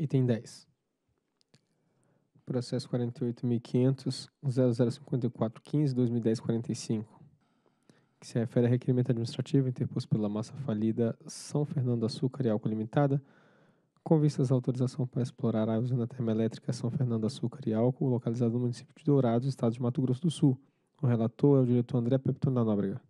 Item 10. Processo 48.500.0054.15.2010.45, que se refere a requerimento administrativo interposto pela massa falida São Fernando Açúcar e Álcool Limitada, com vistas à autorização para explorar a usina termoelétrica São Fernando Açúcar e Álcool, localizada no município de Dourados, estado de Mato Grosso do Sul. O relator é o diretor André Pepton da Nóbrega.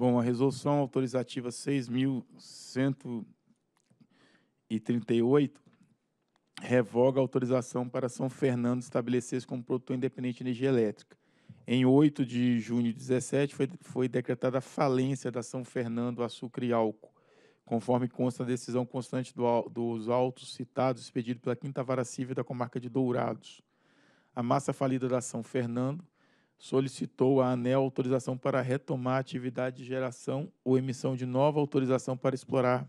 Bom, a resolução autorizativa 6138 revoga a autorização para São Fernando estabelecer-se como produtor independente de energia elétrica. Em 8 de junho de 2017, foi, foi decretada a falência da São Fernando Açúcar e Álcool, conforme consta a decisão constante do, dos autos citados expedido pela Quinta Vara Civil da Comarca de Dourados. A massa falida da São Fernando solicitou à ANEL autorização para retomar a atividade de geração ou emissão de nova autorização para explorar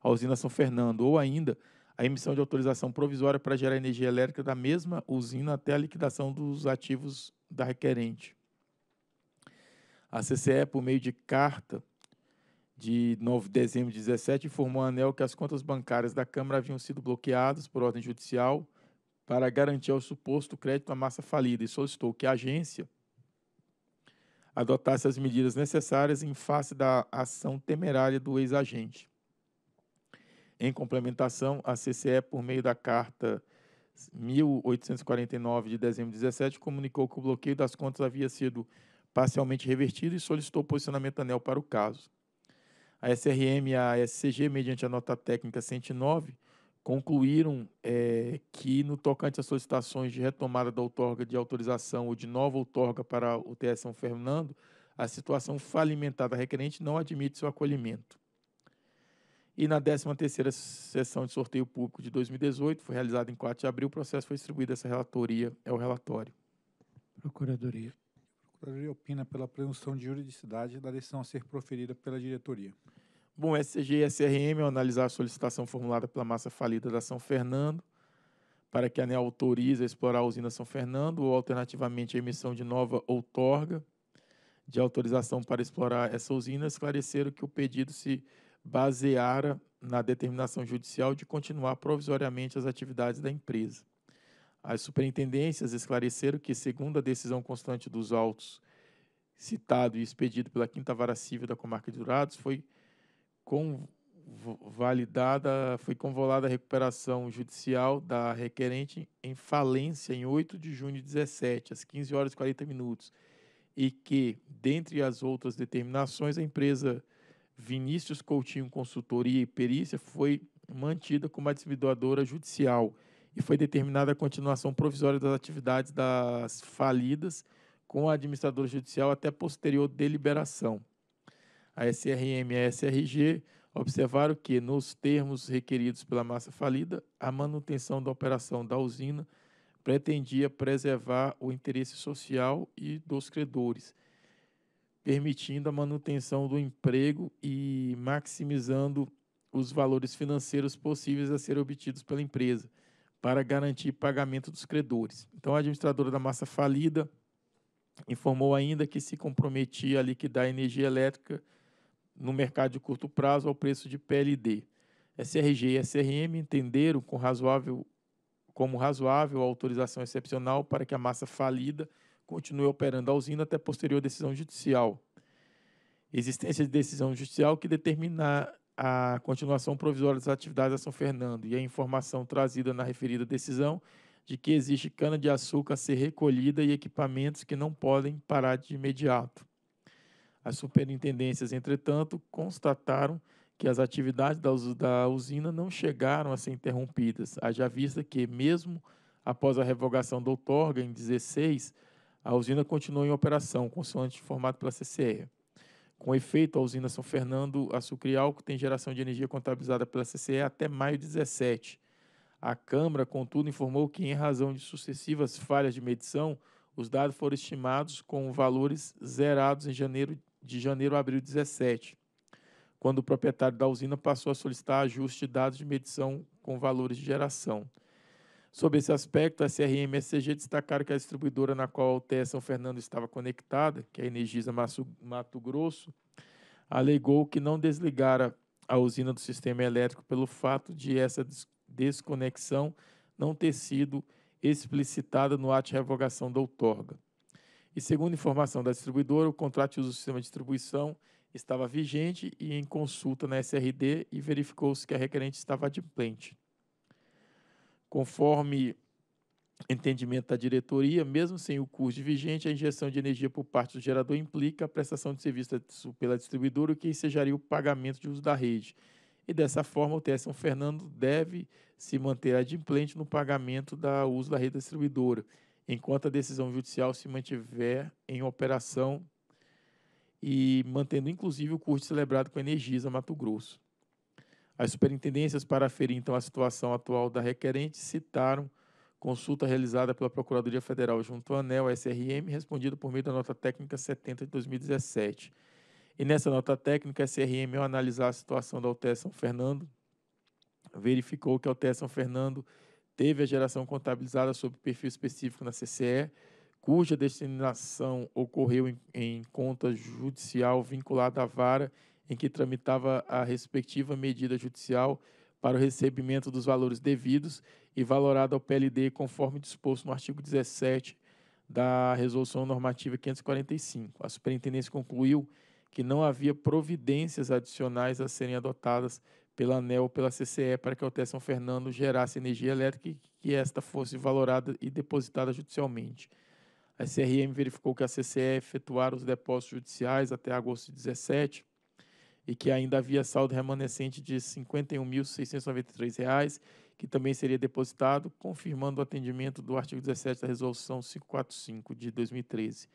a usina São Fernando, ou ainda a emissão de autorização provisória para gerar energia elétrica da mesma usina até a liquidação dos ativos da requerente. A CCE, por meio de carta de 9 de dezembro de 17, informou a ANEL que as contas bancárias da Câmara haviam sido bloqueadas por ordem judicial para garantir o suposto crédito à massa falida e solicitou que a agência adotasse as medidas necessárias em face da ação temerária do ex-agente. Em complementação, a CCE, por meio da carta 1849 de dezembro de 17, comunicou que o bloqueio das contas havia sido parcialmente revertido e solicitou posicionamento anel para o caso. A SRM e a SCG, mediante a nota técnica 109, concluíram é, que, no tocante às solicitações de retomada da outorga de autorização ou de nova outorga para o TS São Fernando, a situação falimentada requerente não admite seu acolhimento. E na 13ª sessão de sorteio público de 2018, foi realizada em 4 de abril, o processo foi distribuído essa relatoria, é o relatório. Procuradoria. A Procuradoria opina pela presunção de juridicidade da decisão a ser proferida pela diretoria. Bom, SCG e SRM ao analisar a solicitação formulada pela massa falida da São Fernando para que a ANEL autorize a explorar a usina São Fernando ou, alternativamente, a emissão de nova outorga de autorização para explorar essa usina, esclareceram que o pedido se baseara na determinação judicial de continuar provisoriamente as atividades da empresa. As superintendências esclareceram que, segundo a decisão constante dos autos citado e expedido pela Quinta Vara Civil da Comarca de Dourados, foi convalidada, foi convolada a recuperação judicial da requerente em falência em 8 de junho de 17, às 15 horas e 40 minutos, e que, dentre as outras determinações, a empresa Vinícius Coutinho Consultoria e Perícia foi mantida como administradora judicial e foi determinada a continuação provisória das atividades das falidas com a administradora judicial até posterior deliberação a SRM e a SRG observaram que, nos termos requeridos pela massa falida, a manutenção da operação da usina pretendia preservar o interesse social e dos credores, permitindo a manutenção do emprego e maximizando os valores financeiros possíveis a serem obtidos pela empresa, para garantir pagamento dos credores. Então, a administradora da massa falida informou ainda que se comprometia a liquidar a energia elétrica no mercado de curto prazo ao preço de PLD. SRG e SRM entenderam com razoável, como razoável a autorização excepcional para que a massa falida continue operando a usina até posterior decisão judicial. Existência de decisão judicial que determinar a continuação provisória das atividades da São Fernando e a informação trazida na referida decisão de que existe cana-de-açúcar a ser recolhida e equipamentos que não podem parar de imediato. As superintendências, entretanto, constataram que as atividades da usina não chegaram a ser interrompidas, haja vista que, mesmo após a revogação da outorga em 16, a usina continuou em operação, consoante formato pela CCE. Com efeito, a usina São Fernando Açucrialco tem geração de energia contabilizada pela CCE até maio de 17. A Câmara, contudo, informou que, em razão de sucessivas falhas de medição, os dados foram estimados com valores zerados em janeiro de janeiro a abril de 17, quando o proprietário da usina passou a solicitar ajuste de dados de medição com valores de geração. Sob esse aspecto, a CRM e a CG destacaram que a distribuidora na qual a UTE São Fernando estava conectada, que é a Energisa Mato Grosso, alegou que não desligara a usina do sistema elétrico pelo fato de essa desconexão não ter sido explicitada no ato de revogação da outorga. E segundo informação da distribuidora, o contrato de uso do sistema de distribuição estava vigente e em consulta na SRD e verificou-se que a requerente estava adimplente. Conforme entendimento da diretoria, mesmo sem o de vigente, a injeção de energia por parte do gerador implica a prestação de serviço pela distribuidora, o que ensejaria o pagamento de uso da rede. E dessa forma, o TS São Fernando deve se manter adimplente no pagamento da uso da rede distribuidora enquanto a decisão judicial se mantiver em operação e mantendo inclusive o curso celebrado com a Energisa Mato Grosso. As superintendências, para aferir então a situação atual da requerente, citaram consulta realizada pela Procuradoria Federal junto à ANEL, SRM, respondida por meio da nota técnica 70 de 2017. E nessa nota técnica, a SRM, ao analisar a situação da UTE São Fernando, verificou que a UTE São Fernando teve a geração contabilizada sob perfil específico na CCE, cuja destinação ocorreu em, em conta judicial vinculada à vara em que tramitava a respectiva medida judicial para o recebimento dos valores devidos e valorada ao PLD conforme disposto no artigo 17 da Resolução Normativa 545. A Superintendência concluiu que não havia providências adicionais a serem adotadas pela ANEL, pela CCE, para que a Alter São Fernando gerasse energia elétrica e que esta fosse valorada e depositada judicialmente. A CRM verificou que a CCE efetuara os depósitos judiciais até agosto de 17 e que ainda havia saldo remanescente de R$ 51.693, que também seria depositado, confirmando o atendimento do artigo 17 da Resolução 545 de 2013.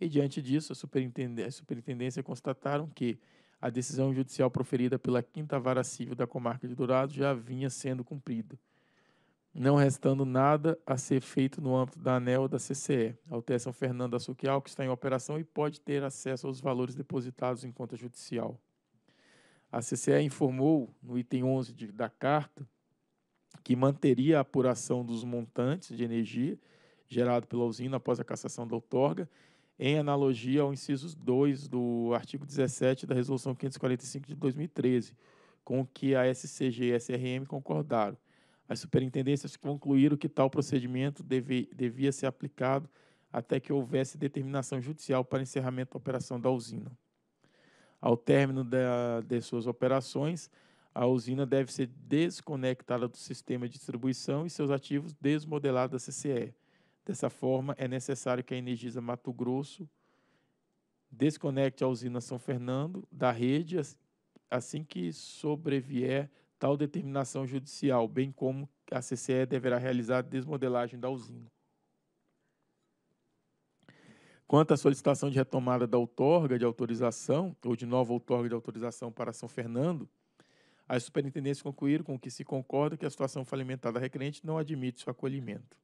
E diante disso, a superintendência, a superintendência constataram que a decisão judicial proferida pela Quinta Vara Civil da Comarca de Dourados já vinha sendo cumprida, não restando nada a ser feito no âmbito da ANEL da CCE. A UTE São Fernando Açuquial, que está em operação e pode ter acesso aos valores depositados em conta judicial. A CCE informou, no item 11 de, da carta, que manteria a apuração dos montantes de energia gerado pela usina após a cassação da outorga em analogia ao inciso 2 do artigo 17 da Resolução 545 de 2013, com que a SCG e a SRM concordaram. As superintendências concluíram que tal procedimento deve, devia ser aplicado até que houvesse determinação judicial para encerramento da operação da usina. Ao término da, de suas operações, a usina deve ser desconectada do sistema de distribuição e seus ativos desmodelados da CCE Dessa forma, é necessário que a Energisa Mato Grosso desconecte a usina São Fernando da rede assim que sobrevier tal determinação judicial, bem como a CCE deverá realizar a desmodelagem da usina. Quanto à solicitação de retomada da outorga de autorização, ou de nova outorga de autorização para São Fernando, as superintendências concluíram com que se concorda que a situação falimentar da requerente não admite seu acolhimento.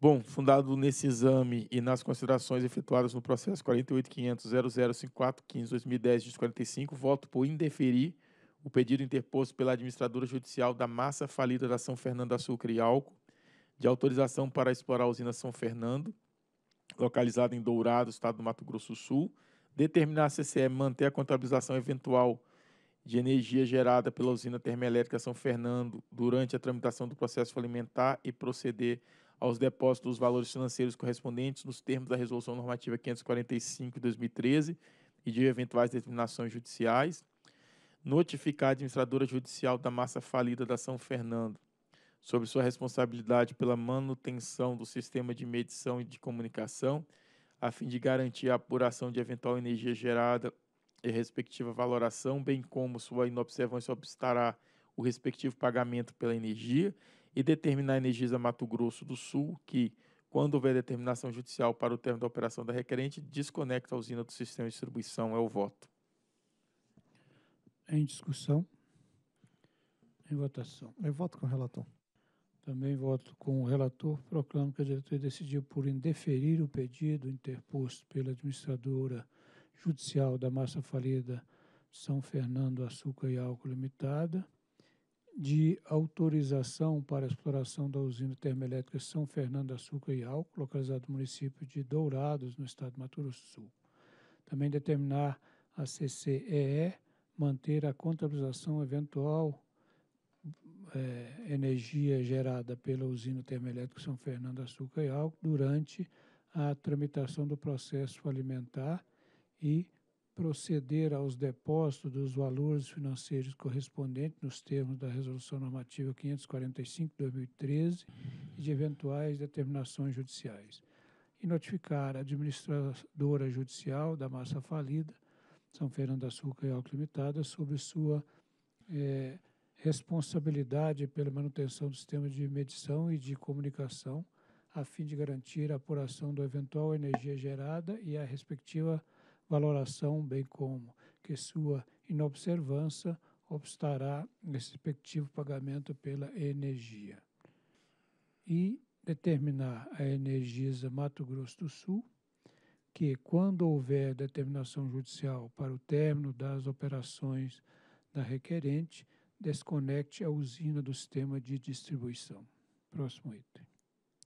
Bom, fundado nesse exame e nas considerações efetuadas no processo 48.500.005415-2010-45, voto por indeferir o pedido interposto pela administradora judicial da massa falida da São Fernando Açúcar e Álcool de autorização para explorar a usina São Fernando, localizada em Dourado, estado do Mato Grosso do Sul, determinar a CCE manter a contabilização eventual de energia gerada pela usina termoelétrica São Fernando durante a tramitação do processo alimentar e proceder aos depósitos dos valores financeiros correspondentes nos termos da Resolução Normativa 545 de 2013 e de eventuais determinações judiciais. Notificar a administradora judicial da massa falida da São Fernando sobre sua responsabilidade pela manutenção do sistema de medição e de comunicação, a fim de garantir a apuração de eventual energia gerada e respectiva valoração, bem como sua inobservância obstará o respectivo pagamento pela energia e determinar a Energisa Mato Grosso do Sul que, quando houver determinação judicial para o termo da operação da requerente, desconecta a usina do sistema de distribuição. É o voto. Em discussão? Em votação. Eu voto com o relator. Também voto com o relator. Proclamo que a diretoria decidiu por indeferir o pedido interposto pela administradora judicial da massa falida São Fernando Açúcar e Álcool Limitada, de autorização para exploração da usina termoelétrica São Fernando Açúcar e Álcool, localizado no município de Dourados, no estado de Mato Grosso do Sul. Também determinar a CCEE manter a contabilização eventual é, energia gerada pela usina termoelétrica São Fernando Açúcar e Álcool durante a tramitação do processo alimentar e proceder aos depósitos dos valores financeiros correspondentes nos termos da Resolução Normativa 545/2013 e de eventuais determinações judiciais. E notificar a administradora judicial da massa falida, São Fernando da Sul Caioca Limitada, sobre sua é, responsabilidade pela manutenção do sistema de medição e de comunicação, a fim de garantir a apuração da eventual energia gerada e a respectiva valoração, bem como que sua inobservância obstará respectivo pagamento pela energia. E determinar a Energisa Mato Grosso do Sul que, quando houver determinação judicial para o término das operações da requerente, desconecte a usina do sistema de distribuição. Próximo item.